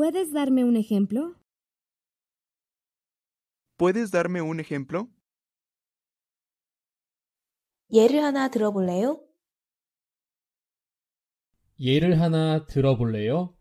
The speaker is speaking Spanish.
¿Puedes darme un ejemplo? ¿Puedes darme un ejemplo? 예를 하나 들어볼래요? 예를 하나 들어볼래요?